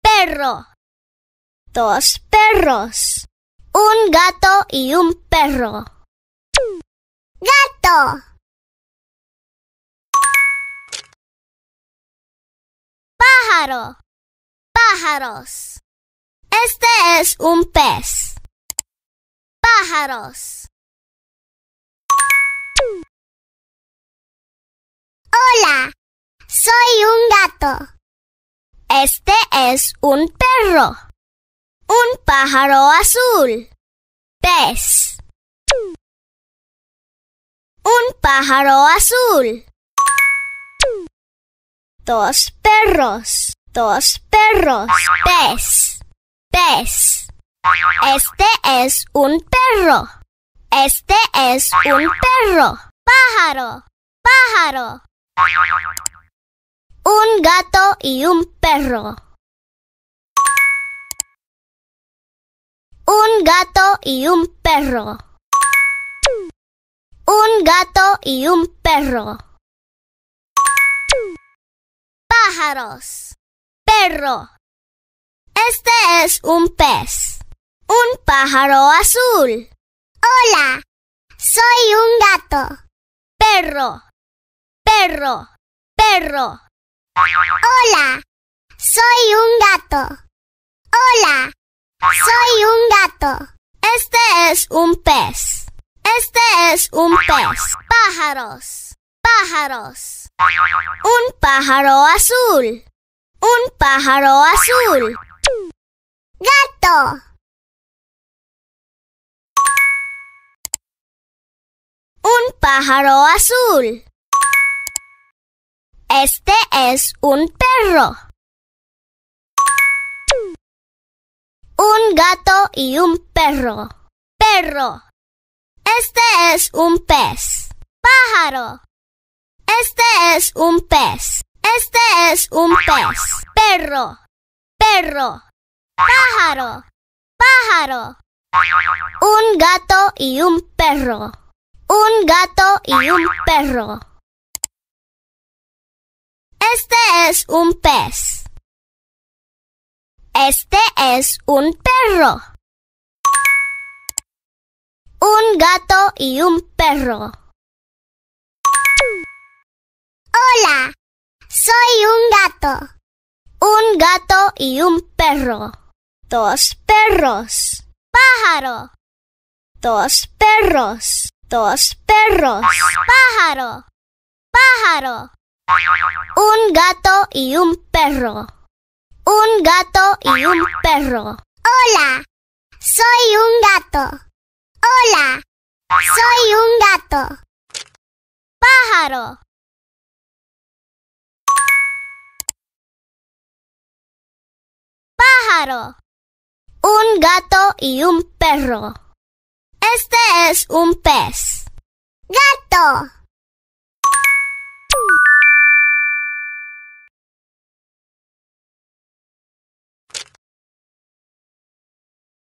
Perro. Dos perros. Un gato y un perro. Gato. Pájaro. Pájaros. Este es un pez. Pájaros. Hola. Soy un gato. Este es un perro. Un pájaro azul. Pez. Un pájaro azul. Dos perros. Dos perros. Pez. Pez. Este es un perro. Este es un perro. Pájaro. Pájaro. Un gato y un perro. Un gato y un perro. Un gato y un perro. Pájaros. Perro. Este es un pez. Un pájaro azul. Hola. Soy un gato. Perro. Perro. Perro. Hola, soy un gato. Hola, soy un gato. Este es un pez. Este es un pez. Pájaros, pájaros. Un pájaro azul. Un pájaro azul. Gato. Un pájaro azul. Este es un perro. Un gato y un perro. Perro. Este es un pez. Pájaro. Este es un pez. Este es un pez. Perro. Perro. Pájaro. Pájaro. Un gato y un perro. Un gato y un perro. Este es un pez. Este es un perro. Un gato y un perro. Hola, soy un gato. Un gato y un perro. Dos perros. Pájaro. Dos perros. Dos perros. Pájaro. Pájaro. Un gato y un perro. Un gato y un perro. Hola, soy un gato. Hola, soy un gato. Pájaro. Pájaro. Un gato y un perro. Este es un pez. Gato.